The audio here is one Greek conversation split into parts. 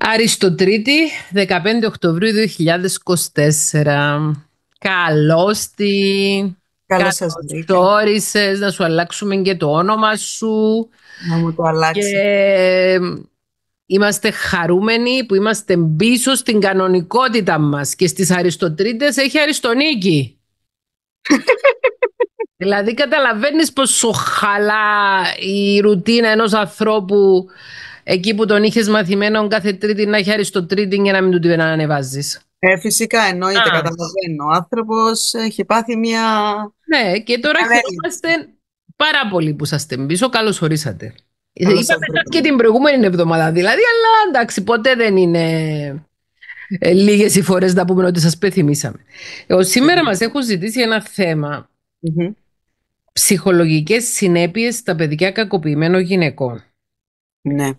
Αριστοτρίτη, 15 Οκτωβρίου 2024. Καλώς τη... Καλώς σα όρισες, να σου αλλάξουμε και το όνομα σου. Να μου το αλλάξεις. Είμαστε χαρούμενοι που είμαστε πίσω στην κανονικότητα μας και στις Αριστοτρίτες έχει Αριστονίκη. δηλαδή καταλαβαίνεις πόσο χαλά η ρουτίνα ενός ανθρώπου εκεί που τον είχες μαθημένο κάθε Τρίτη να έχει στο Τρίτη για να μην του την ανεβάζεις. Ε, φυσικά εννοείται, καταλαβαίνω. Ο άνθρωπος έχει πάθει μια. Ναι, και τώρα χαιρόμαστε πάρα πολύ που είσαστε πίσω. Καλώς ορίσατε. Είπαμε και την προηγούμενη εβδομάδα δηλαδή, αλλά εντάξει, ποτέ δεν είναι ε, λίγες οι φορές να πούμε ότι σας πεθυμισαμε Εγώ σήμερα mm-hmm. μας εχουν ζητησει ζητήσει ένα θέμα. Mm-hmm. Ψυχολογικές συνέπειες στα παιδιά κακοποιημένων γυναικών. Ναι.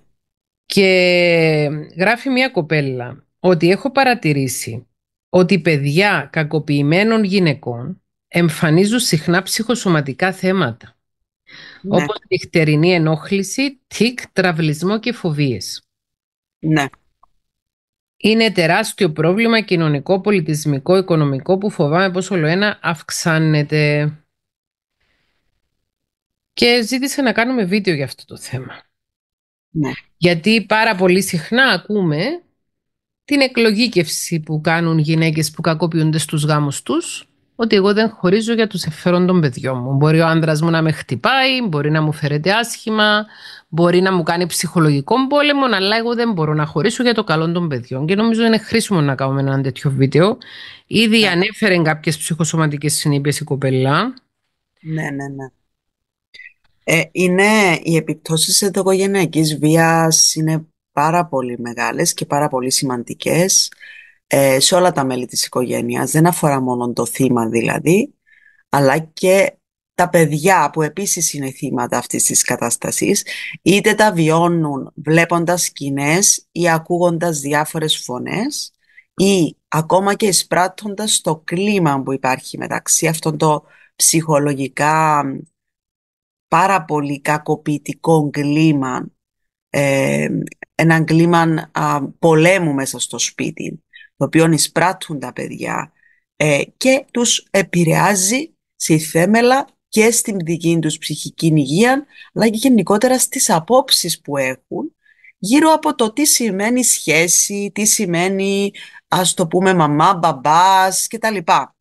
Και γράφει μια κοπέλα ότι έχω παρατηρήσει ότι παιδιά κακοποιημένων γυναικών εμφανίζουν συχνά ψυχοσωματικά θέματα. Ναι. Όπως νυχτερινή ενόχληση, τικ, τραυλισμό και φοβίες. Ναι. Είναι τεράστιο πρόβλημα κοινωνικό, πολιτισμικό, οικονομικό που φοβάμαι πως όλο ένα αυξάνεται. Και ζήτησε να κάνουμε βίντεο για αυτό το θέμα. Ναι. Γιατί πάρα πολύ συχνά ακούμε την εκλογήκευση που κάνουν γυναίκες που κακοποιούνται στους γάμους τους ότι εγώ δεν χωρίζω για τους συμφέρον των παιδιών μου. Μπορεί ο άντρα μου να με χτυπάει, μπορεί να μου φέρεται άσχημα, μπορεί να μου κάνει ψυχολογικό πόλεμο, αλλά εγώ δεν μπορώ να χωρίσω για το καλό των παιδιών. Και νομίζω είναι χρήσιμο να κάνουμε ένα τέτοιο βίντεο. Ήδη ναι. ανέφερε κάποιες ψυχοσωματικές συνήθειε η κοπελά. Ναι, ναι, ναι. Ε, είναι οι επιπτώσεις οικογενειακής βίας είναι πάρα πολύ μεγάλες και πάρα πολύ σημαντικές ε, σε όλα τα μέλη της οικογένειας. Δεν αφορά μόνο το θύμα δηλαδή, αλλά και τα παιδιά που επίσης είναι θύματα αυτής της κατάστασης, είτε τα βιώνουν βλέποντας σκηνές ή ακούγοντας διάφορες φωνές ή ακόμα και εισπράττοντας το κλίμα που υπάρχει μεταξύ αυτών των ψυχολογικά πάρα πολύ κακοποιητικό κλίμα, ε, έναν κλίμα πολέμου μέσα στο σπίτι, το οποίο εισπράττουν τα παιδιά ε, και τους επηρεάζει στη θέμελα και στην δική τους ψυχική υγεία, αλλά και γενικότερα στις απόψεις που έχουν γύρω από το τι σημαίνει σχέση, τι σημαίνει ας το πούμε μαμά, μπαμπάς και τα λοιπά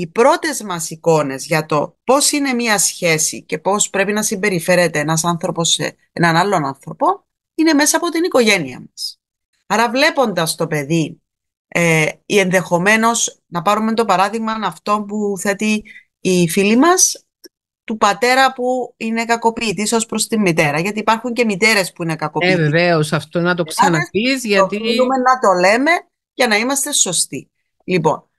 οι πρώτες μας εικόνες για το πώς είναι μια σχέση και πώς πρέπει να συμπεριφέρεται ένας άνθρωπος σε έναν άλλον άνθρωπο, είναι μέσα από την οικογένεια μας. Άρα βλέποντας το παιδί, ε, ενδεχομένως να πάρουμε το παράδειγμα αυτό που θέτει η φίλη μας, του πατέρα που είναι κακοποιητής ως προς τη μητέρα. Γιατί υπάρχουν και μητέρες που είναι ε, κακοποιητές. βεβαίως, αυτό να το ξαναπείς. Γιατί... να το λέμε για να είμαστε σωστοί. Λοιπόν,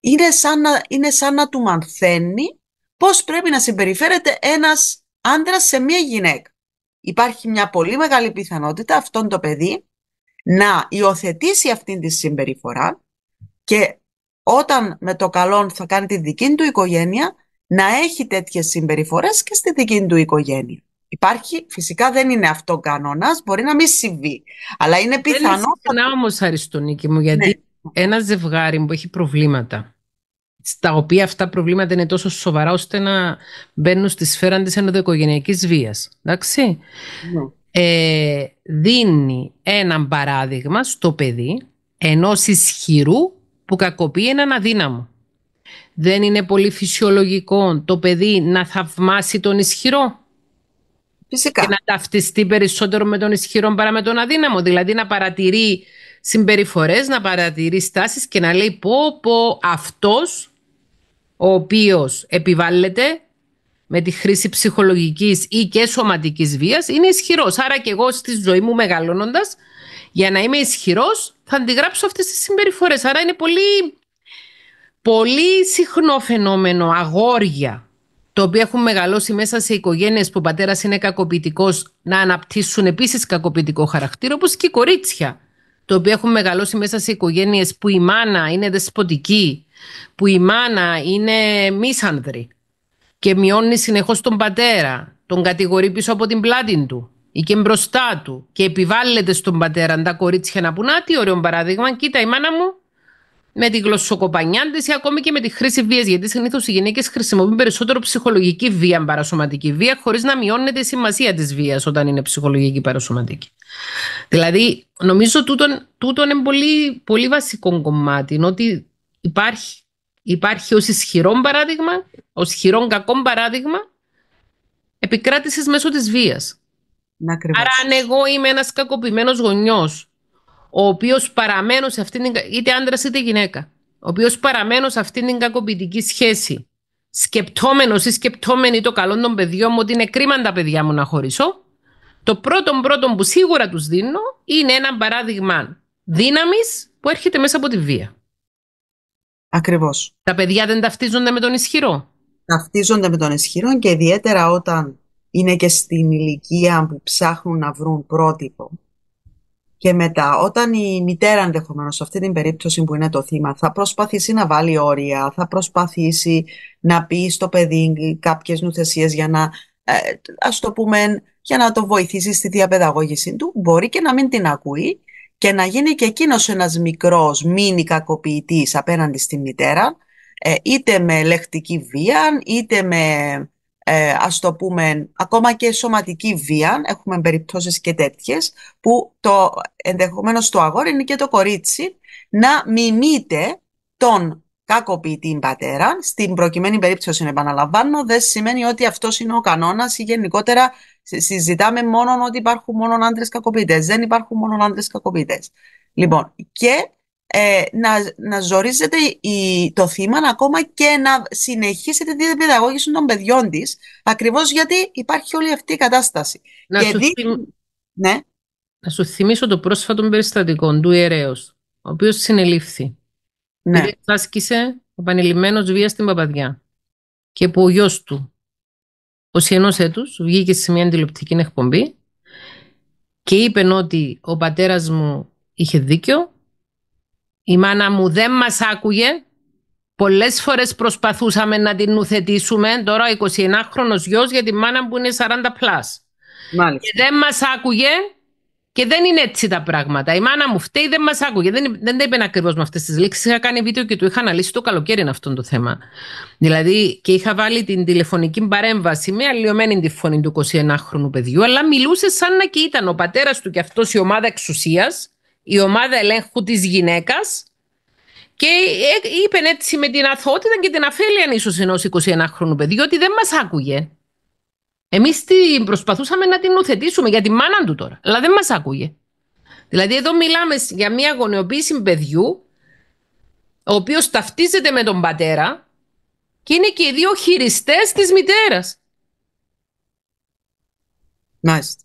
είναι σαν να, είναι σαν του μαθαίνει πώς πρέπει να συμπεριφέρεται ένας άντρας σε μία γυναίκα. Υπάρχει μια πολύ μεγάλη πιθανότητα αυτόν το παιδί να υιοθετήσει αυτήν τη συμπεριφορά και όταν με το καλό θα κάνει τη δική του οικογένεια, να έχει τέτοιες συμπεριφορές και στη δική του οικογένεια. Υπάρχει, φυσικά δεν είναι αυτό κανόνας, μπορεί να μην συμβεί. Αλλά είναι πιθανό. Δεν είναι συχνά όμως Αριστονίκη μου, ναι. γιατί ένα ζευγάρι που έχει προβλήματα, στα οποία αυτά προβλήματα είναι τόσο σοβαρά ώστε να μπαίνουν στη σφαίρα της ενωδοοικογενειακής βίας, εντάξει, ναι. ε, δίνει έναν παράδειγμα στο παιδί ενός ισχυρού που κακοποιεί έναν αδύναμο. Δεν είναι πολύ φυσιολογικό το παιδί να θαυμάσει τον ισχυρό. Φυσικά. Και να ταυτιστεί περισσότερο με τον ισχυρό παρά με τον αδύναμο. Δηλαδή να παρατηρεί Συμπεριφορές να παρατηρεί τάσεις και να λέει πω πω αυτός ο οποίος επιβάλλεται με τη χρήση ψυχολογικής ή και σωματικής βίας είναι ισχυρός. Άρα και εγώ στη ζωή μου μεγαλώνοντας για να είμαι ισχυρός, θα αντιγράψω αυτές τις συμπεριφορές. Άρα είναι πολύ, πολύ συχνό φαινόμενο αγόρια το οποίο έχουν μεγαλώσει μέσα σε οικογένειες που ο πατέρας είναι κακοποιητικός, να αναπτύσσουν επίσης κακοποιητικό χαρακτήρα όπως και κορίτσια το οποίο έχουν μεγαλώσει μέσα σε οικογένειες που η μάνα είναι δεσποτική, που η μάνα είναι μίσανδρη και μειώνει συνεχώς τον πατέρα, τον κατηγορεί πίσω από την πλάτη του ή και μπροστά του και επιβάλλεται στον πατέρα τα κορίτσια να πουνά, τι ωραίο παράδειγμα, κοίτα η μάνα μου με τη γλωσσοκοπανιά της ή ακόμη και με τη χρήση βίας. Γιατί συνήθως οι γυναίκες χρησιμοποιούν περισσότερο ψυχολογική βία παρασωματική βία, χωρίς να μειώνεται η σημασία της βίας όταν είναι ψυχολογική παρασωματική. Δηλαδή, νομίζω τούτον, τούτον είναι πολύ, πολύ βασικό κομμάτι, ότι υπάρχει, υπάρχει ως ισχυρό παράδειγμα, ως ισχυρό κακό παράδειγμα επικράτησης μέσω της βίας. Άρα, αν εγώ είμαι ένας κακοποιημένος γονιός ο οποίος παραμένω σε αυτήν την, είτε άντρας είτε γυναίκα, ο οποίος παραμένω σε αυτήν την κακοποιητική σχέση, σκεπτόμενος ή σκεπτόμενη το καλό των παιδιών μου ότι είναι κρίμα τα παιδιά μου να χωρίσω, το πρώτο πρώτο που σίγουρα τους δίνω είναι ένα παράδειγμα δύναμης που έρχεται μέσα από τη βία. Ακριβώς, Τα παιδιά δεν ταυτίζονται με τον ισχυρό. Ταυτίζονται με τον ισχυρό και ιδιαίτερα όταν είναι και στην ηλικία που ψάχνουν να βρουν πρότυπο και μετά, όταν η μητέρα ενδεχομένως σε αυτή την περίπτωση που είναι το θύμα, θα προσπαθήσει να βάλει όρια, θα προσπαθήσει να πει στο παιδί κάποιες νουθεσίες για να, ε, ας το πούμε, για να το βοηθήσει στη διαπαιδαγώγηση του, μπορεί και να μην την ακούει και να γίνει και εκείνος ένας μικρός μίνι κακοποιητής απέναντι στη μητέρα, ε, είτε με λεκτική βία, είτε με ε, ας το πούμε, ακόμα και σωματική βία, έχουμε περιπτώσεις και τέτοιες, που το ενδεχομένως το αγόρι είναι και το κορίτσι να μιμείται τον κακοποιητή πατέρα. Στην προκειμένη περίπτωση, επαναλαμβάνω, δεν σημαίνει ότι αυτός είναι ο κανόνας ή γενικότερα συζητάμε μόνο ότι υπάρχουν μόνο άντρες κακοποιητές. Δεν υπάρχουν μόνο άντρες κακοποιητές. Λοιπόν, και ε, να, να ζορίζεται το θύμα ακόμα και να συνεχίσει την διαπαιδαγώγηση των παιδιών της, ακριβώς γιατί υπάρχει όλη αυτή η κατάσταση. Να, σου, ναι. να σου θυμίσω το πρόσφατο περιστατικό του ιερέως, ο οποίος συνελήφθη. Ναι. Άσκησε επανειλημμένος βία στην παπαδιά και που ο γιος του, ο ενό έτους, βγήκε σε μια τηλεοπτική εκπομπή και είπε ότι ο πατέρας μου είχε δίκιο η μάνα μου δεν μας άκουγε. Πολλές φορές προσπαθούσαμε να την νουθετήσουμε. Τώρα ο χρονος γιος για τη μάνα μου είναι 40+. Μάλιστα. Και δεν μας άκουγε και δεν είναι έτσι τα πράγματα. Η μάνα μου φταίει, δεν μας άκουγε. Δεν, δεν τα είπε ακριβώς με αυτές τις λέξεις. Είχα κάνει βίντεο και του είχα αναλύσει το καλοκαίρι αυτό το θέμα. Δηλαδή, και είχα βάλει την τηλεφωνική παρέμβαση με αλλοιωμένη τη φωνή του 21χρονου παιδιού, αλλά μιλούσε σαν να και ήταν ο πατέρας του και αυτός η ομάδα εξουσίας η ομάδα ελέγχου της γυναίκας και είπε έτσι με την αθότητα και την αφέλεια ενό ενός 21χρονου παιδιού ότι δεν μας άκουγε. Εμείς την προσπαθούσαμε να την ουθετήσουμε για τη μάνα του τώρα, αλλά δεν μας άκουγε. Δηλαδή εδώ μιλάμε για μια γονεοποίηση παιδιού ο οποίος ταυτίζεται με τον πατέρα και είναι και οι δύο χειριστές της μητέρας. Μάλιστα.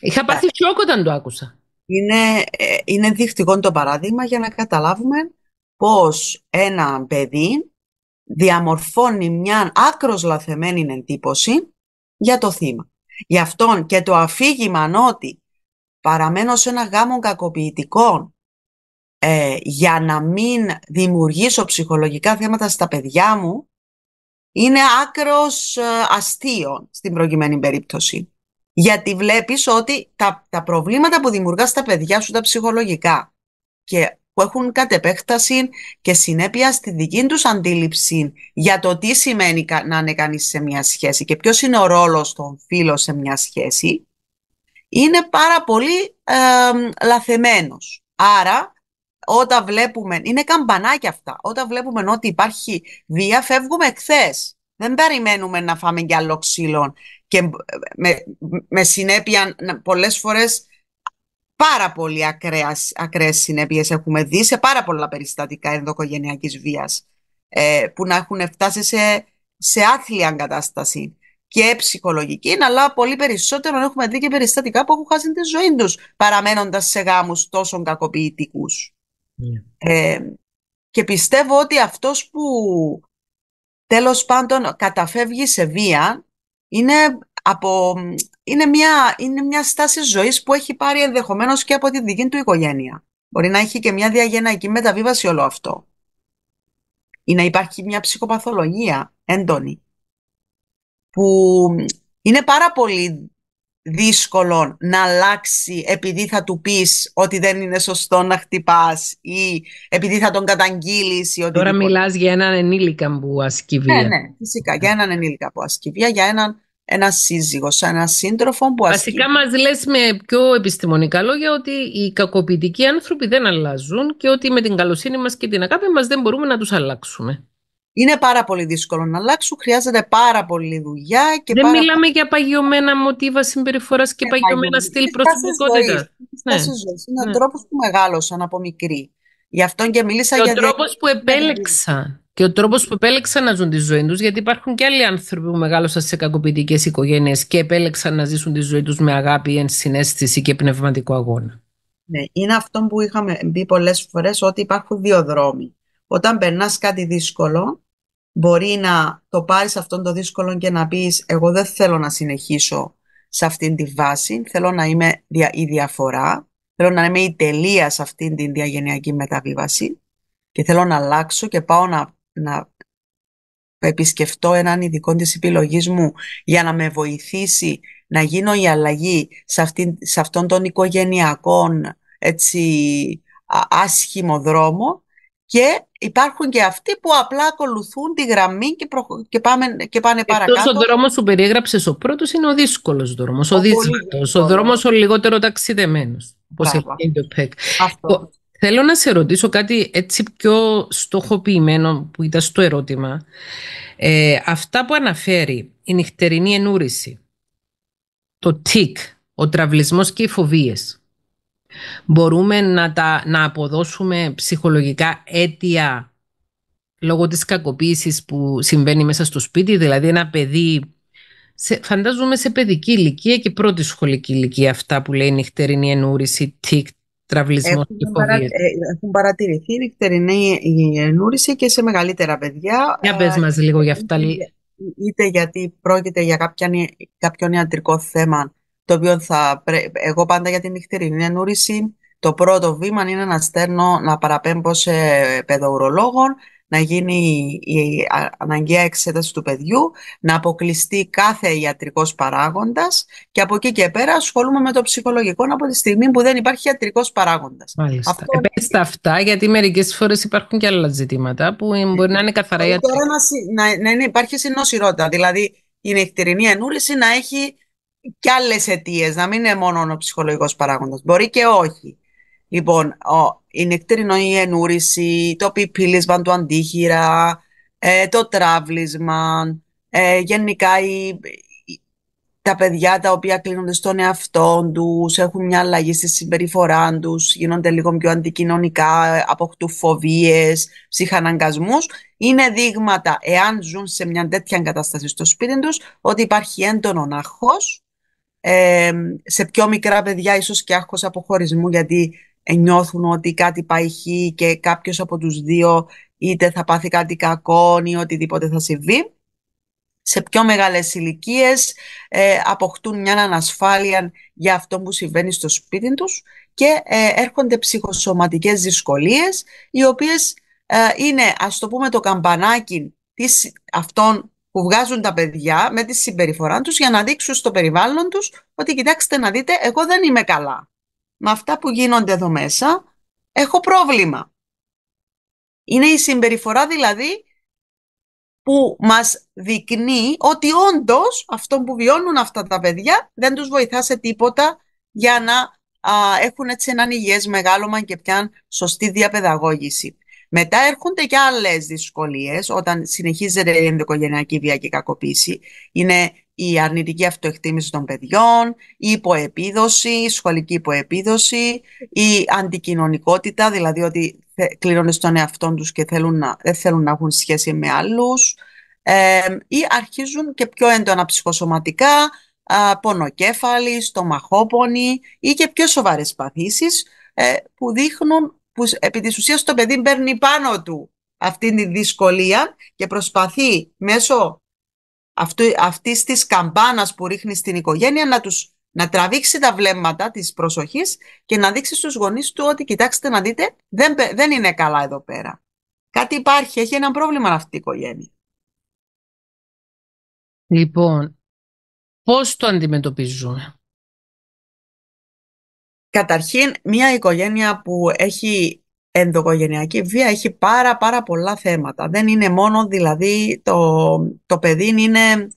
Είχα πάθει ε, σοκ όταν το άκουσα. Είναι, ε, είναι το παράδειγμα για να καταλάβουμε πώς ένα παιδί διαμορφώνει μια άκρος λαθεμένη εντύπωση για το θύμα. Γι' αυτό και το αφήγημα ότι παραμένω σε ένα γάμο κακοποιητικό ε, για να μην δημιουργήσω ψυχολογικά θέματα στα παιδιά μου είναι άκρος αστείο στην προκειμένη περίπτωση. Γιατί βλέπεις ότι τα, τα προβλήματα που δημιουργάς στα παιδιά σου τα ψυχολογικά και που έχουν κατ' επέκταση και συνέπεια στη δική τους αντίληψη για το τι σημαίνει να είναι κανείς σε μια σχέση και ποιος είναι ο ρόλος των φίλων σε μια σχέση, είναι πάρα πολύ λαθεμένος. Άρα, όταν βλέπουμε, είναι καμπανάκια αυτά, όταν βλέπουμε ότι υπάρχει βία, φεύγουμε εχθές. Δεν περιμένουμε να φάμε κι άλλο ξύλο και με, με συνέπεια πολλές φορές πάρα πολύ ακραίες, ακραίες συνέπειες έχουμε δει σε πάρα πολλά περιστατικά ενδοκογενειακής βίας ε, που να έχουν φτάσει σε, σε άθλια κατάσταση και ψυχολογική, αλλά πολύ περισσότερο έχουμε δει και περιστατικά που έχουν χάσει τη ζωή τους παραμένοντας σε γάμους τόσο κακοποιητικούς. Ναι. Ε, και πιστεύω ότι αυτός που τέλος πάντων καταφεύγει σε βία είναι, από, είναι, μια, είναι μια στάση ζωής που έχει πάρει ενδεχομένως και από τη δική του οικογένεια. Μπορεί να έχει και μια διαγενειακή μεταβίβαση όλο αυτό. Ή να υπάρχει μια ψυχοπαθολογία έντονη που είναι πάρα πολύ δύσκολο να αλλάξει επειδή θα του πεις ότι δεν είναι σωστό να χτυπάς ή επειδή θα τον καταγγείλεις ή Τώρα μιλάς για έναν ενήλικα που ασκεί ναι, βία. Ναι, ναι, φυσικά, για έναν ενήλικα που ασκεί βία, για έναν ένα σύζυγο, ένα σύντροφο που ασκεί. Βασικά μας λες με πιο επιστημονικά λόγια ότι οι κακοποιητικοί άνθρωποι δεν αλλάζουν και ότι με την καλοσύνη μας και την αγάπη μας δεν μπορούμε να τους αλλάξουμε. Είναι πάρα πολύ δύσκολο να αλλάξουν, χρειάζεται πάρα πολύ δουλειά. Και Δεν μιλάμε για παγιωμένα μοτίβα συμπεριφοράς και ε, παγιωμένα στυλ προσωπικότητα. Ναι. Είναι ναι. ο τρόπος που μεγάλωσαν από μικρή. Γι' αυτό και μίλησα και για. Ο τρόπος που επέλεξα. Και ο τρόπος που επέλεξαν να ζουν τη ζωή τους, γιατί υπάρχουν και άλλοι άνθρωποι που μεγάλωσαν σε κακοποιητικές οικογένειες και επέλεξαν να ζήσουν τη ζωή τους με αγάπη, ενσυναίσθηση και πνευματικό αγώνα. Ναι, είναι αυτό που είχαμε πει πολλές φορές, ότι υπάρχουν δύο δρόμοι. Όταν περνάς κάτι δύσκολο, μπορεί να το πάρεις αυτόν το δύσκολο και να πεις εγώ δεν θέλω να συνεχίσω σε αυτήν τη βάση, θέλω να είμαι η διαφορά, θέλω να είμαι η τελεία σε αυτήν την διαγενειακή μεταβίβαση και θέλω να αλλάξω και πάω να, να επισκεφτώ έναν ειδικό της επιλογής μου για να με βοηθήσει να γίνω η αλλαγή σε, αυτήν, σε αυτόν τον οικογενειακό έτσι, άσχημο δρόμο και υπάρχουν και αυτοί που απλά ακολουθούν τη γραμμή και, και, πάμε... και πάνε παρακάτω. Αυτό ο δρόμος που περιέγραψες ο πρώτος είναι ο δύσκολος δρόμος, ο, ο δρόμος ο λιγότερο ταξιδεμένος, έχει ΠΕΚ. Αυτό. Θέλω να σε ρωτήσω κάτι έτσι πιο στοχοποιημένο που ήταν στο ερώτημα. Ε, αυτά που αναφέρει η νυχτερινή ενούρηση, το τικ, ο τραυλισμός και οι φοβίες, μπορούμε να, τα, να αποδώσουμε ψυχολογικά αίτια λόγω της κακοποίησης που συμβαίνει μέσα στο σπίτι, δηλαδή ένα παιδί, φαντάζομαι σε παιδική ηλικία και πρώτη σχολική ηλικία αυτά που λέει νυχτερινή ενούρηση, τικ, τραυλισμός και φοβία. Ε, έχουν παρατηρηθεί η νυχτερινή ενούρηση και σε μεγαλύτερα παιδιά. Για πες ε, μας λίγο για ε, αυτά. Είτε γιατί πρόκειται για κάποιον ιατρικό θέμα το οποίο θα πρέ... εγώ πάντα για την νυχτερινή ενούρηση, το πρώτο βήμα είναι να στέλνω, να παραπέμπω σε παιδοουρολόγων, να γίνει η αναγκαία εξέταση του παιδιού, να αποκλειστεί κάθε ιατρικός παράγοντας και από εκεί και πέρα ασχολούμαι με το ψυχολογικό από τη στιγμή που δεν υπάρχει ιατρικός παράγοντας. Μάλιστα. Αυτό... αυτά, γιατί μερικές φορές υπάρχουν και άλλα ζητήματα που ε, μπορεί να είναι καθαρά ε, ιατρικά. Τώρα να, να, να, υπάρχει συνόσηρότητα. δηλαδή η νυχτερινή ενούληση να έχει και άλλες αιτίες, να μην είναι μόνο ο ψυχολογικός παράγοντας. Μπορεί και όχι. Λοιπόν, ο, η νεκτρινοή ενούρηση, το πιπίλισμα του αντίχειρα, ε, το τράβλισμα, ε, γενικά τα παιδιά τα οποία κλείνονται στον εαυτό τους, έχουν μια αλλαγή στη συμπεριφορά τους, γίνονται λίγο πιο αντικοινωνικά, αποκτούν φοβίες, ψυχαναγκασμούς. Είναι δείγματα, εάν ζουν σε μια τέτοια κατάσταση στο σπίτι τους, ότι υπάρχει έντονο άγχος σε πιο μικρά παιδιά ίσως και άγχος αποχωρισμού γιατί νιώθουν ότι κάτι πάει και κάποιος από τους δύο είτε θα πάθει κάτι κακό ή οτιδήποτε θα συμβεί. Σε πιο μεγάλες ηλικίες ε, αποκτούν μια ανασφάλεια για αυτό που συμβαίνει στο σπίτι τους και ε, έρχονται ψυχοσωματικές δυσκολίες οι οποίες ε, είναι ας το πούμε το καμπανάκι της, αυτών που βγάζουν τα παιδιά με τη συμπεριφορά τους για να δείξουν στο περιβάλλον τους ότι κοιτάξτε να δείτε, εγώ δεν είμαι καλά. Με αυτά που γίνονται εδώ μέσα έχω πρόβλημα. Είναι η συμπεριφορά δηλαδή που μας δεικνύει ότι όντως αυτό που βιώνουν αυτά τα παιδιά δεν τους βοηθά σε τίποτα για να έχουν έτσι έναν υγιές μεγάλωμα και πιαν σωστή διαπαιδαγώγηση. Μετά έρχονται και άλλες δυσκολίες όταν συνεχίζεται η ενδοοικογενειακή βία και κακοποίηση. Είναι η αρνητική αυτοεκτίμηση των παιδιών, η υποεπίδοση, η σχολική υποεπίδοση, η αντικοινωνικότητα, δηλαδή ότι κλείνονται στον εαυτό τους και θέλουν να, δεν θέλουν να έχουν σχέση με άλλους. ε, ή αρχίζουν και πιο έντονα ψυχοσωματικά, πονοκέφαλοι, στομαχόπονοι ή και πιο σοβαρές παθήσεις ε, που δείχνουν που επί της ουσίας το παιδί παίρνει πάνω του αυτή τη δυσκολία και προσπαθεί μέσω αυτής της καμπάνας που ρίχνει στην οικογένεια να τους να τραβήξει τα βλέμματα της προσοχής και να δείξει στους γονείς του ότι κοιτάξτε να δείτε δεν, δεν είναι καλά εδώ πέρα. Κάτι υπάρχει, έχει ένα πρόβλημα αυτή η οικογένεια. Λοιπόν, πώς το αντιμετωπίζουμε. Καταρχήν, μια οικογένεια που έχει ενδοοικογενειακή βία έχει πάρα πάρα πολλά θέματα. Δεν είναι μόνο δηλαδή το, το παιδί είναι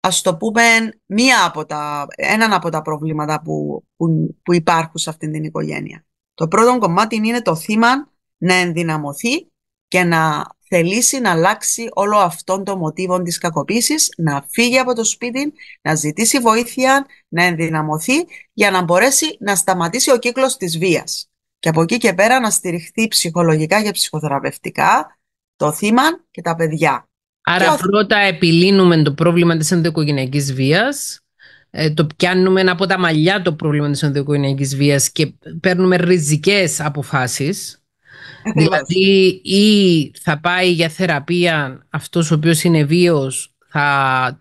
ας το πούμε μία από τα, έναν από τα προβλήματα που, που, που υπάρχουν σε αυτήν την οικογένεια. Το πρώτο κομμάτι είναι το θύμα να ενδυναμωθεί και να θελήσει να αλλάξει όλο αυτόν το μοτίβο της κακοποίησης, να φύγει από το σπίτι, να ζητήσει βοήθεια, να ενδυναμωθεί για να μπορέσει να σταματήσει ο κύκλος της βίας. Και από εκεί και πέρα να στηριχθεί ψυχολογικά και ψυχοθεραπευτικά το θύμα και τα παιδιά. Άρα πρώτα επιλύνουμε το πρόβλημα της ενδοοικογενειακής βίας, ε, το πιάνουμε από τα μαλλιά το πρόβλημα της ενδοοικογενειακής βίας και παίρνουμε ριζικές αποφάσεις Δηλαδή ή θα πάει για θεραπεία αυτός ο οποίος είναι βίος, θα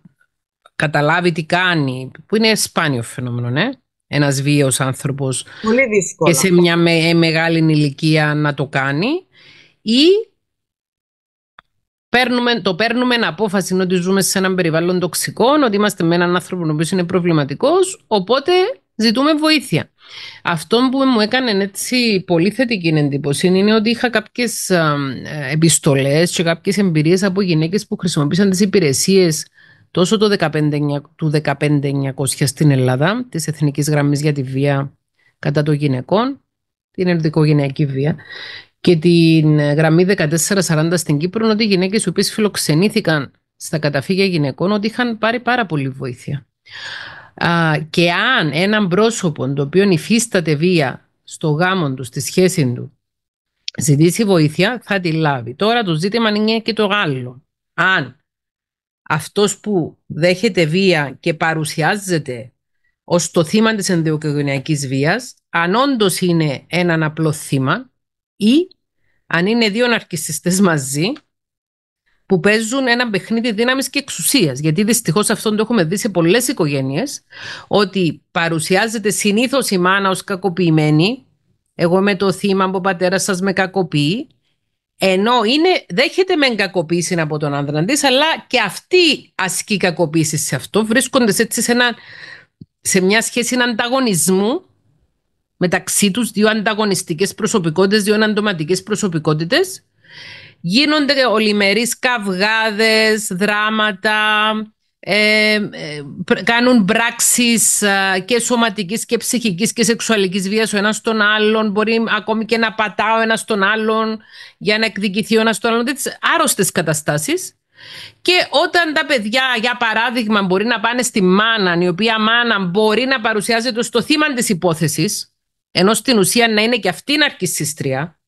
καταλάβει τι κάνει, που είναι σπάνιο φαινόμενο, ναι. Ένας βίος άνθρωπος Πολύ δύσκολο. και σε μια με, ε, μεγάλη ηλικία να το κάνει ή παίρνουμε, το παίρνουμε απόφαση ότι ζούμε σε έναν περιβάλλον τοξικό, ότι είμαστε με έναν άνθρωπο ο οποίος είναι προβληματικός, οπότε ζητούμε βοήθεια. Αυτό που μου έκανε έτσι πολύ θετική εντύπωση είναι ότι είχα κάποιες επιστολές και κάποιες εμπειρίες από γυναίκες που χρησιμοποίησαν τις υπηρεσίες τόσο το 15, του 15900 στην Ελλάδα, της Εθνικής Γραμμής για τη Βία κατά των Γυναικών, την ενδοικογενειακή βία, και την γραμμή 1440 στην Κύπρο, ότι οι γυναίκες οι οποίες φιλοξενήθηκαν στα καταφύγια γυναικών, ότι είχαν πάρει πάρα πολύ βοήθεια και αν έναν πρόσωπο το οποίο υφίσταται βία στο γάμο του, στη σχέση του, ζητήσει βοήθεια, θα τη λάβει. Τώρα το ζήτημα είναι και το άλλο. Αν αυτός που δέχεται βία και παρουσιάζεται ως το θύμα της ενδοοικογενειακής βίας, αν όντως είναι έναν απλό θύμα ή αν είναι δύο ναρκιστιστές μαζί που παίζουν ένα παιχνίδι δύναμης και εξουσίας. Γιατί δυστυχώς αυτό το έχουμε δει σε πολλές οικογένειες ότι παρουσιάζεται συνήθως η μάνα ως κακοποιημένη, εγώ με το θύμα ο πατέρας σας με κακοποιεί, ενώ είναι, δέχεται μεν κακοποίηση από τον άνδρα της, αλλά και αυτή ασκεί κακοποίησης σε αυτό. Βρίσκονται έτσι σε, σε μια σχέση ανταγωνισμού μεταξύ τους δύο ανταγωνιστικές προσωπικότητες, δύο αντοματικές προσωπικότητες γίνονται ολιμερείς καυγάδες, δράματα, ε, ε, κάνουν πράξεις ε, και σωματικής και ψυχικής και σεξουαλικής βίας ο ένας στον άλλον, μπορεί ακόμη και να πατάω ένα στον τον άλλον για να εκδικηθεί ο ένας τον άλλον, τέτοιες άρρωστες καταστάσεις. Και όταν τα παιδιά, για παράδειγμα, μπορεί να πάνε στη μάνα, η οποία μάνα μπορεί να παρουσιάζεται στο θύμα της υπόθεσης, ενώ στην ουσία να είναι και αυτήν αρκισίστρια,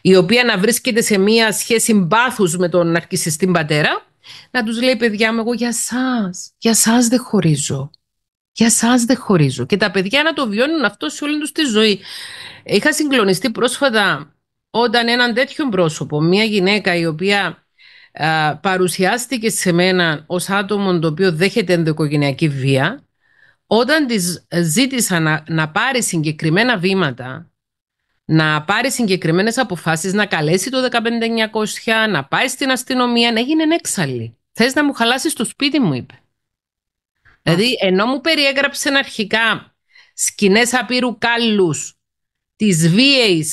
η οποία να βρίσκεται σε μία σχέση μπάθους με τον ναρκισιστή πατέρα, να τους λέει παιδιά μου εγώ για σας, για σας δεν χωρίζω. Για σας δεν χωρίζω. Και τα παιδιά να το βιώνουν αυτό σε όλη τους τη ζωή. Είχα συγκλονιστεί πρόσφατα όταν έναν τέτοιο πρόσωπο, μία γυναίκα η οποία παρουσιάστηκε σε μένα ως άτομο το οποίο δέχεται ενδοοικογενειακή βία, όταν της ζήτησα να, να πάρει συγκεκριμένα βήματα να πάρει συγκεκριμένες αποφάσεις, να καλέσει το 15900, να πάει στην αστυνομία, να γίνει έξαλλη. Θες να μου χαλάσεις το σπίτι, μου είπε. Δηλαδή, ενώ μου περιέγραψε αρχικά σκηνές απείρου κάλους τη βίαιη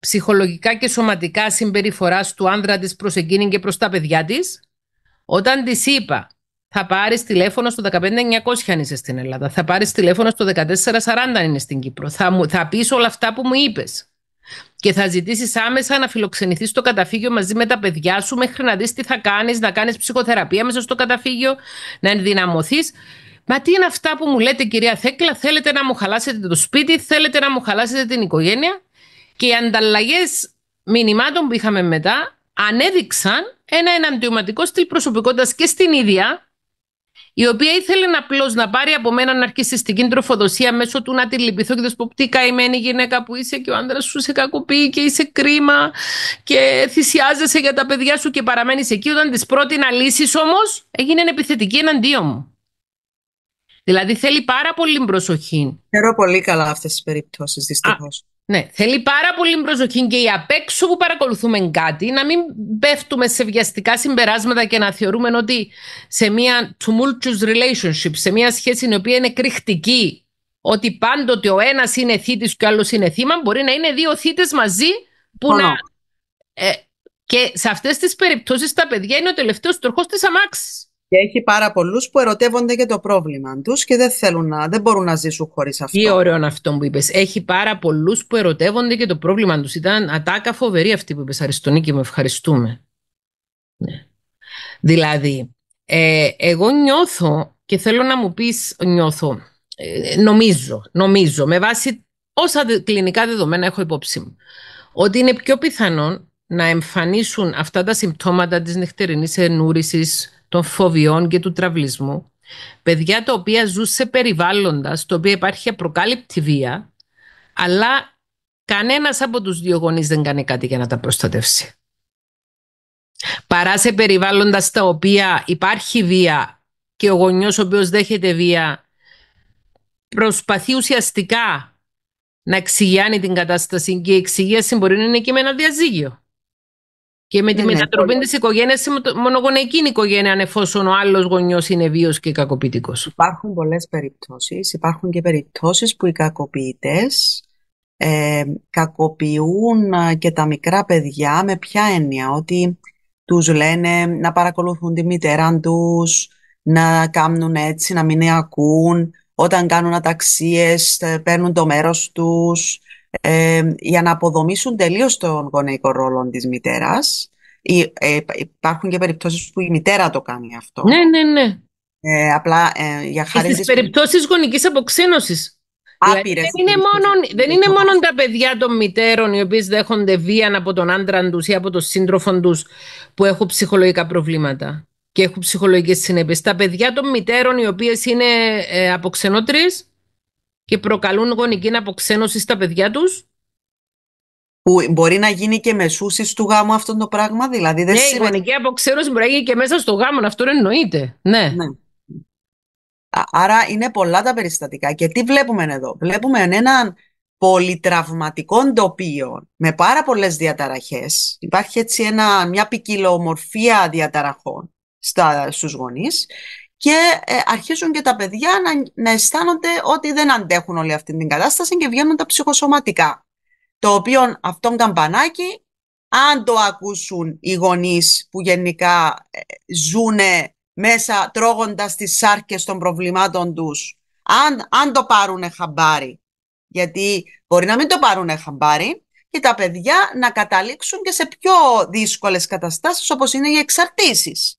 ψυχολογικά και σωματικά συμπεριφοράς του άνδρα της προς εκείνη και προς τα παιδιά της, όταν της είπα, θα πάρεις τηλέφωνο στο 15900 αν είσαι στην Ελλάδα, θα πάρεις τηλέφωνο στο 1440 αν είναι στην Κύπρο, θα, θα πεις όλα αυτά που μου είπες και θα ζητήσεις άμεσα να φιλοξενηθείς στο καταφύγιο μαζί με τα παιδιά σου μέχρι να δεις τι θα κάνεις, να κάνεις ψυχοθεραπεία μέσα στο καταφύγιο, να ενδυναμωθείς. Μα τι είναι αυτά που μου λέτε, κυρία Θέκλα, θέλετε να μου χαλάσετε το σπίτι, θέλετε να μου χαλάσετε την οικογένεια. Και οι ανταλλαγές μηνυμάτων που είχαμε μετά ανέδειξαν ένα εναντιωματικό στυλ προσωπικότητας και στην ίδια η οποία ήθελε απλώς να πάρει από μένα στην τροφοδοσία μέσω του να τη λυπηθώ και να σου πω τι καημένη γυναίκα που είσαι και ο άντρας σου σε κακοποιεί και είσαι κρίμα και θυσιάζεσαι για τα παιδιά σου και παραμένεις εκεί. Όταν της πρότεινα λύσεις όμως, έγινε επιθετική εναντίον μου. Δηλαδή θέλει πάρα πολύ προσοχή. Ξέρω πολύ καλά αυτές τις περιπτώσεις, δυστυχώς. Ναι, θέλει πάρα πολύ προσοχή και η απέξω που παρακολουθούμε κάτι, να μην πέφτουμε σε βιαστικά συμπεράσματα και να θεωρούμε ότι σε μια tumultuous relationship, σε μια σχέση η οποία είναι κρυκτική, ότι πάντοτε ο ένας είναι θήτης και ο άλλος είναι θύμα, μπορεί να είναι δύο θήτες μαζί που να. Ε, και σε αυτές τις περιπτώσεις τα παιδιά είναι ο τελευταίος τροχός της αμάξης. Και έχει πάρα πολλούς που ερωτεύονται και το πρόβλημα τους και δεν, θέλουν να, δεν μπορούν να ζήσουν χωρίς αυτό. Τι ωραίο αυτό που είπες. Έχει πάρα πολλούς που ερωτεύονται και το πρόβλημα τους. Ήταν ατάκα φοβερή αυτή που είπες, Αριστονίκη, με ευχαριστούμε. Ναι. Δηλαδή, ε, εγώ νιώθω και θέλω να μου πεις νιώθω, ε, νομίζω, νομίζω, με βάση όσα δε, κλινικά δεδομένα έχω υπόψη μου, ότι είναι πιο πιθανόν να εμφανίσουν αυτά τα συμπτώματα της νυχτερινής ενούρησης, των φοβιών και του τραυλισμού, παιδιά τα οποία ζουν σε περιβάλλοντα, στο οποίο υπάρχει απροκάλυπτη βία, αλλά κανένας από τους δύο γονείς δεν κάνει κάτι για να τα προστατεύσει. Παρά σε περιβάλλοντα τα οποία υπάρχει βία και ο γονιός ο οποίος δέχεται βία προσπαθεί ουσιαστικά να εξηγιάνει την κατάσταση και η εξηγίαση μπορεί να είναι και με ένα διαζύγιο. Και με τη ε, ναι, μετατροπή της οικογένειας σε μονογονεϊκή οικογένεια, εφόσον ο άλλος γονιός είναι βίος και κακοποιητικός. Υπάρχουν πολλές περιπτώσεις. Υπάρχουν και περιπτώσεις που οι κακοποιητές ε, κακοποιούν ε, και τα μικρά παιδιά με ποια έννοια, ότι τους λένε να παρακολουθούν τη μητέρα τους, να κάνουν έτσι, να μην ακούν, όταν κάνουν αταξίες, ε, παίρνουν το μέρος τους ε, για να αποδομήσουν τελείως τον γονεϊκό ρόλο της μητέρας. Ε, υπάρχουν και περιπτώσεις που η μητέρα το κάνει αυτό. Ναι, ναι, ναι. Ε, απλά ε, για χάρη... Στις της... περιπτώσεις γονικής αποξένωσης. Δηλαδή, Άπειρες. δεν είναι, μόνο, δεν είναι μόνο τα παιδιά των μητέρων οι οποίες δέχονται βία από τον άντρα τους ή από τον σύντροφο τους που έχουν ψυχολογικά προβλήματα και έχουν ψυχολογικές συνέπειες. Τα παιδιά των μητέρων οι οποίες είναι ε, αποξενώτριες και προκαλούν γονική αποξένωση στα παιδιά τους. Που μπορεί να γίνει και μεσούση του γάμου αυτό το πράγμα, δηλαδή δεν Ναι, σημαίνει... η γονική αποξένωση μπορεί να γίνει και μέσα στο γάμο, αυτό εννοείται. Ναι. ναι. Άρα είναι πολλά τα περιστατικά. Και τι βλέπουμε εδώ. Βλέπουμε έναν πολυτραυματικό τοπίο με πάρα πολλές διαταραχές. Υπάρχει έτσι ένα, μια ποικιλομορφία διαταραχών στα, στους και ε, αρχίζουν και τα παιδιά να, αισθάνονται ότι δεν αντέχουν όλη αυτή την κατάσταση και βγαίνουν τα ψυχοσωματικά. Το οποίο αυτόν καμπανάκι, αν το ακούσουν οι γονείς που γενικά ε, ζούνε μέσα τρώγοντας τις σάρκες των προβλημάτων τους, αν, αν το πάρουνε χαμπάρι, γιατί μπορεί να μην το πάρουνε χαμπάρι, και τα παιδιά να καταλήξουν και σε πιο δύσκολες καταστάσεις όπως είναι οι εξαρτήσεις.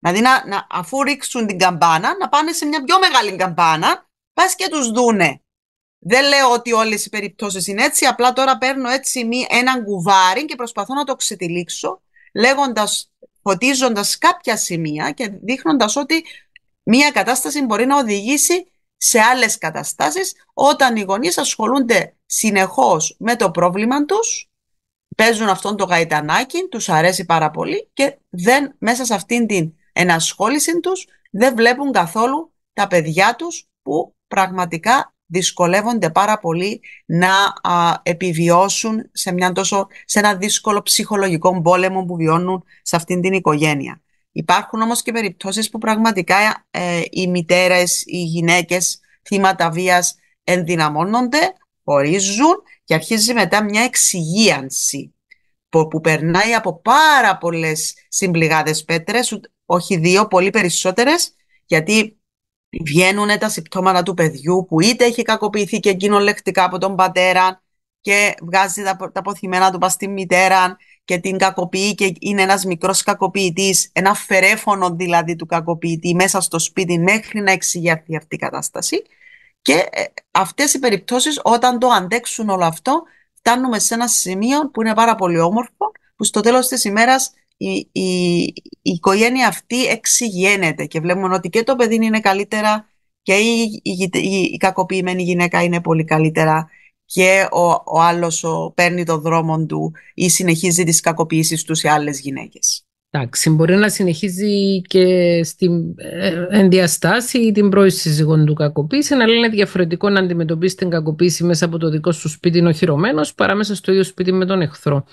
Δηλαδή, να, να, αφού ρίξουν την καμπάνα, να πάνε σε μια πιο μεγάλη καμπάνα, πας και τους δούνε. Δεν λέω ότι όλες οι περιπτώσεις είναι έτσι, απλά τώρα παίρνω έτσι έναν κουβάρι και προσπαθώ να το ξετυλίξω, λέγοντας, φωτίζοντας κάποια σημεία και δείχνοντας ότι μια κατάσταση μπορεί να οδηγήσει σε άλλες καταστάσεις όταν οι γονείς ασχολούνται συνεχώς με το πρόβλημα τους παίζουν αυτόν το γαϊτανάκι, τους αρέσει πάρα πολύ και δεν μέσα σε αυτήν την ενασχόλησή τους δεν βλέπουν καθόλου τα παιδιά τους που πραγματικά δυσκολεύονται πάρα πολύ να επιβιώσουν σε, μια τόσο, σε ένα δύσκολο ψυχολογικό πόλεμο που βιώνουν σε αυτήν την οικογένεια. Υπάρχουν όμως και περιπτώσεις που πραγματικά ε, οι μητέρες, οι γυναίκες θύματα βίας ενδυναμώνονται, χωρίζουν και αρχίζει μετά μια εξυγίανση που περνάει από πάρα πολλές συμπληγάδες πέτρες, όχι δύο, πολύ περισσότερες, γιατί βγαίνουν τα συμπτώματα του παιδιού που είτε έχει κακοποιηθεί και εκείνο λεκτικά από τον πατέρα και βγάζει τα, τα ποθημένα του πας μητέρα και την κακοποιεί και είναι ένας μικρός κακοποιητής, ένα φερέφωνο δηλαδή του κακοποιητή μέσα στο σπίτι μέχρι να εξηγηθεί αυτή η κατάσταση. Και ε, αυτές οι περιπτώσεις όταν το αντέξουν όλο αυτό φτάνουμε σε ένα σημείο που είναι πάρα πολύ όμορφο, που στο τέλος της ημέρας η, η, οικογένεια αυτή εξηγένεται και βλέπουμε ότι και το παιδί είναι καλύτερα και η, η κακοποιημένη γυναίκα είναι πολύ καλύτερα και ο, ο άλλος ο, παίρνει τον δρόμο του ή συνεχίζει τις κακοποιήσεις τους σε άλλες γυναίκες. Εντάξει, μπορεί να συνεχίζει και στην ε, ενδιαστάση ή την πρώη σύζυγον του κακοποίηση, αλλά είναι διαφορετικό να αντιμετωπίσει την κακοποίηση μέσα από το δικό σου σπίτι οχυρωμένος παρά μέσα στο ίδιο σπίτι με τον εχθρό.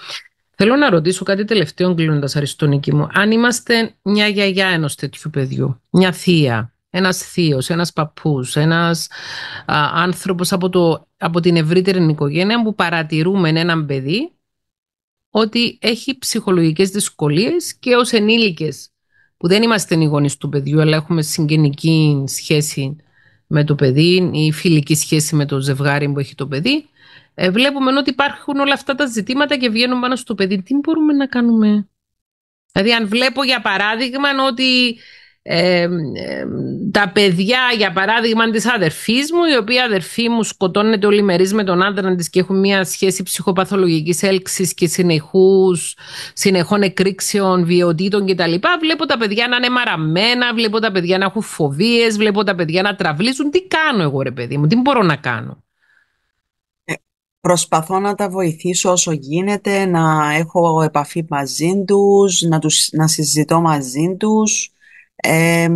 Θέλω να ρωτήσω κάτι τελευταίο, κλείνοντας αριστονική μου. Αν είμαστε μια γιαγιά ενός τέτοιου παιδιού, μια θεία, ένας θείος, ένας παππούς, ένας άνθρωπος από, από την ευρύτερη οικογένεια που παρατηρούμε έναν παιδί ότι έχει ψυχολογικές δυσκολίες και ως ενήλικες που δεν είμαστε οι γονείς του παιδιού αλλά έχουμε συγγενική σχέση με το παιδί ή φιλική σχέση με το ζευγάρι που έχει το παιδί ε, βλέπουμε ότι υπάρχουν όλα αυτά τα ζητήματα και βγαίνουν πάνω στο παιδί. Τι μπορούμε να κάνουμε. Δηλαδή αν βλέπω για παράδειγμα ότι ε, τα παιδιά, για παράδειγμα, της αδερφής μου, η οποία αδερφή μου σκοτώνεται όλη με τον άντρα της και έχουν μια σχέση ψυχοπαθολογικής έλξης και συνεχούς, συνεχών εκρήξεων, βιωτήτων κτλ. Βλέπω τα παιδιά να είναι μαραμένα, βλέπω τα παιδιά να έχουν φοβίες, βλέπω τα παιδιά να τραβλίζουν. Τι κάνω εγώ ρε παιδί μου, τι μπορώ να κάνω. Ε, προσπαθώ να τα βοηθήσω όσο γίνεται, να έχω επαφή μαζί τους, να, τους, να συζητώ μαζί τους ε,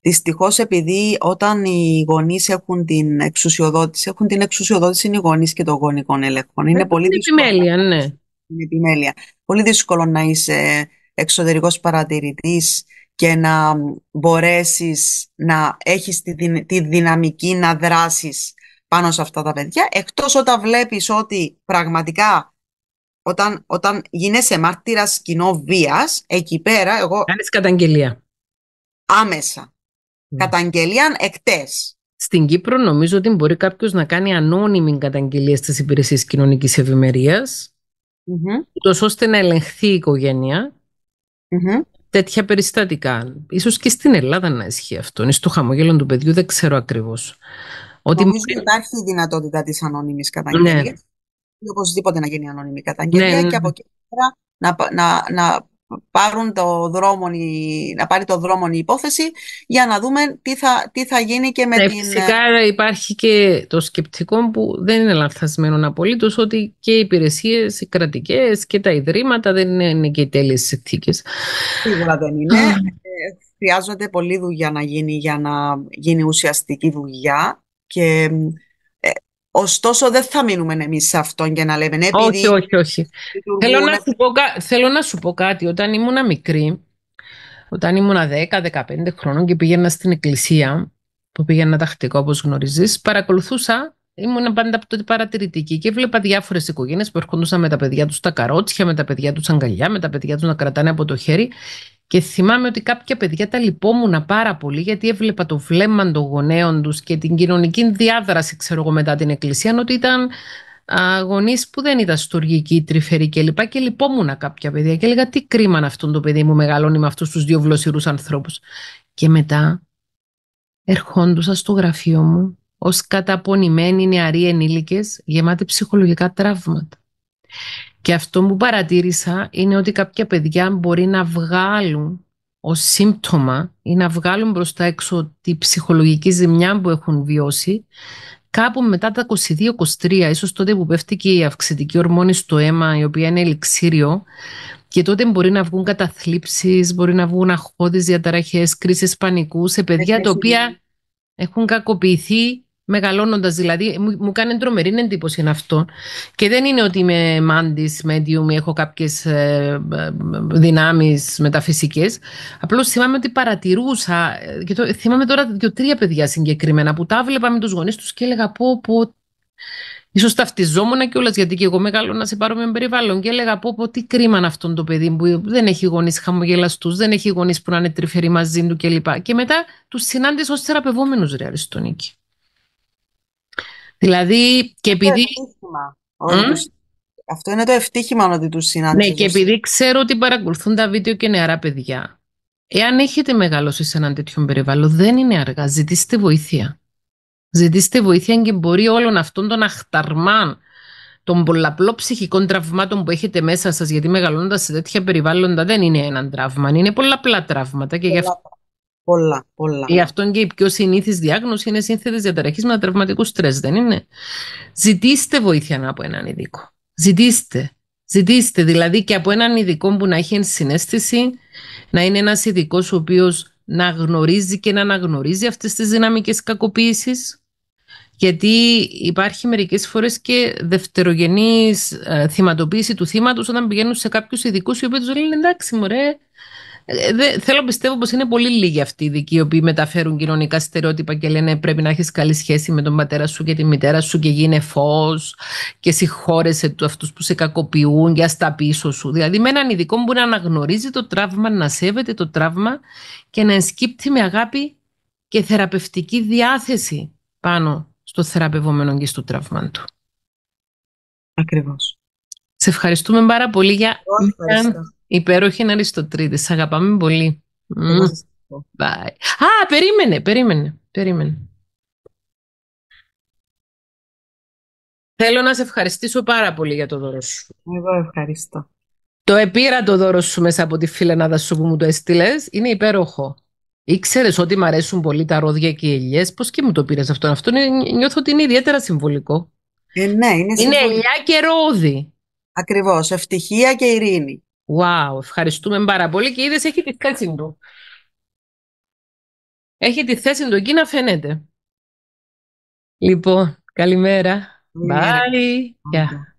δυστυχώς επειδή όταν οι γονείς έχουν την εξουσιοδότηση, έχουν την εξουσιοδότηση είναι οι γονείς και των γονικών ελέγχων. Είναι, ε, πολύ δύσκολο. Επιμέλεια, ναι. Είναι επιμέλεια. Πολύ δύσκολο να είσαι εξωτερικός παρατηρητής και να μπορέσεις να έχεις τη, τη δυναμική να δράσεις πάνω σε αυτά τα παιδιά, εκτός όταν βλέπεις ότι πραγματικά όταν, όταν γίνεσαι μάρτυρας κοινό βίας, εκεί πέρα εγώ... Κάνεις καταγγελία άμεσα. Ναι. Καταγγελίαν Καταγγελία εκτές. Στην Κύπρο νομίζω ότι μπορεί κάποιος να κάνει ανώνυμη καταγγελία στις υπηρεσίες κοινωνικής ευημερίας, mm-hmm. ώστε να ελεγχθεί η οικογενεια Τέτοια περιστατικά. Ίσως και στην Ελλάδα να ισχύει αυτό. Είναι στο χαμόγελο του παιδιού, δεν ξέρω ακριβώς. Ότι νομίζω μπορεί... υπάρχει η δυνατότητα της ανώνυμης καταγγελίας. Ναι. Οπωσδήποτε να γίνει ανώνυμη καταγγελία ναι. και από εκεί να, να, να πάρουν το δρόμο, να πάρει το δρόμο η υπόθεση για να δούμε τι θα, τι θα γίνει και με ναι, την... Φυσικά ε, υπάρχει και το σκεπτικό που δεν είναι λανθασμένο απολύτως ότι και οι υπηρεσίες οι κρατικές και τα ιδρύματα δεν είναι, και οι τέλειες συνθήκες. Σίγουρα δεν είναι. Ε, χρειάζονται πολλή δουλειά να γίνει για να γίνει ουσιαστική δουλειά και Ωστόσο, δεν θα μείνουμε εμείς σε αυτόν και να λέμε. Ναι, επειδή όχι, όχι, όχι. Θέλω να, σου πω, θέλω να σου πω κάτι. Όταν ήμουν μικρή, όταν ήμουν 10-15 χρόνων και πήγαινα στην εκκλησία, που πήγαινα τακτικό όπως γνωρίζεις, παρακολουθούσα. Ήμουν πάντα από τότε παρατηρητική και έβλεπα διάφορες οικογένειες που ερχόντουσαν με τα παιδιά τους τα καρότσια, με τα παιδιά τους αγκαλιά, με τα παιδιά τους να κρατάνε από το χέρι. Και θυμάμαι ότι κάποια παιδιά τα λυπόμουν πάρα πολύ γιατί έβλεπα το βλέμμα των γονέων τους και την κοινωνική διάδραση, ξέρω εγώ, μετά την εκκλησία, ότι ήταν γονείς που δεν ήταν στοργικοί, τρυφεροί κλπ. Και, και λυπόμουν κάποια παιδιά και έλεγα τι κρίμα να αυτόν το παιδί μου μεγαλώνει με αυτούς τους δύο βλωσιρούς ανθρώπους. Και μετά ερχόντουσα στο γραφείο μου ως καταπονημένοι νεαροί ενήλικες γεμάτοι ψυχολογικά τραύματα. Και αυτό που παρατήρησα είναι ότι κάποια παιδιά μπορεί να βγάλουν ως σύμπτωμα ή να βγάλουν προ τα έξω τη ψυχολογική ζημιά που έχουν βιώσει κάπου μετά τα 22-23, ίσως τότε που πέφτει και η αυξητική ορμόνη στο αίμα, η οποία είναι ελιξίριο, και τότε μπορεί να βγουν καταθλίψεις, μπορεί να βγουν αχώδει διαταραχές, κρίσεις πανικούς σε παιδιά τα οποία έχουν κακοποιηθεί μεγαλώνοντας, δηλαδή, μου, μου κάνει τρομερή εντύπωση αυτό. Και δεν είναι ότι είμαι μάντης, medium, έχω κάποιες ε, ε δυνάμεις μεταφυσικές. Απλώς θυμάμαι ότι παρατηρούσα, ε, και το, θυμάμαι τώρα δύο-τρία παιδιά συγκεκριμένα που τα βλέπα με τους γονείς τους και έλεγα πω, πω. Ίσως ταυτιζόμουν κιόλα γιατί και εγώ μεγάλωνα σε παρόμοιο περιβάλλον και έλεγα πω, πω τι είναι αυτό το παιδί που δεν έχει γονείς χαμογελαστούς, δεν έχει γονείς που να είναι τρυφεροί μαζί του κλπ. Και, και μετά τους συνάντησα ως θεραπευόμενους ρε Δηλαδή, και επειδή... Αυτό είναι το ευτύχημα ότι του συναντήσεις. Ναι, και επειδή ξέρω ότι παρακολουθούν τα βίντεο και νεαρά παιδιά. Εάν έχετε μεγαλώσει σε έναν τέτοιο περιβάλλον, δεν είναι αργά. Ζητήστε βοήθεια. Ζητήστε βοήθεια και μπορεί όλων αυτών των αχταρμάν, των πολλαπλών ψυχικών τραυμάτων που έχετε μέσα σας, γιατί μεγαλώντα σε τέτοια περιβάλλοντα δεν είναι ένα τραύμα, είναι πολλαπλά τραύματα και γι' αυτό Πολλά, πολλά. Γι' αυτό και η πιο συνήθις διάγνωση είναι σύνθετης διαταραχής με τραυματικού στρες, δεν είναι. Ζητήστε βοήθεια από έναν ειδικό. Ζητήστε. Ζητήστε δηλαδή και από έναν ειδικό που να έχει ενσυναίσθηση, να είναι ένας ειδικός ο οποίος να γνωρίζει και να αναγνωρίζει αυτές τις δυναμικές κακοποίησεις. γιατί υπάρχει μερικές φορές και δευτερογενής ε, θυματοποίηση του θύματος όταν πηγαίνουν σε κάποιους ειδικούς οι οποίοι τους λένε εντάξει μωρέ ε, θέλω να πιστεύω πως είναι πολύ λίγοι αυτοί οι δικοί οι οποίοι μεταφέρουν κοινωνικά στερεότυπα και λένε πρέπει να έχεις καλή σχέση με τον πατέρα σου και τη μητέρα σου και γίνε φως. και συγχώρεσε του αυτούς που σε κακοποιούν και τα πίσω σου. Δηλαδή με έναν ειδικό μπορεί να αναγνωρίζει το τραύμα, να σέβεται το τραύμα και να ενσκύπτει με αγάπη και θεραπευτική διάθεση πάνω στο θεραπευόμενο και στο τραύμα του. Ακριβώς. Σε ευχαριστούμε πάρα πολύ για... Υπέροχη είναι τρίτη. Σ' αγαπάμε πολύ. Bye. Α, περίμενε, περίμενε, περίμενε. Θέλω να σε ευχαριστήσω πάρα πολύ για το δώρο σου. Εγώ ευχαριστώ. Το επήρα το δώρο σου μέσα από τη φιλενάδα σου που μου το έστειλες. Είναι υπέροχο. Ήξερες ότι μου αρέσουν πολύ τα ρόδια και οι ελιές. Πώς και μου το πήρες αυτό. Αυτό νιώθω ότι είναι ιδιαίτερα συμβολικό. Ε, ναι, είναι συμβολικό. Είναι ελιά και ρόδι. Ακριβώς. Ευτυχία και ειρήνη. Wow, ευχαριστούμε πάρα πολύ και είδες έχει τη θέση του. Έχει τη θέση του εκεί να φαίνεται. Λοιπόν, καλημέρα. Bye.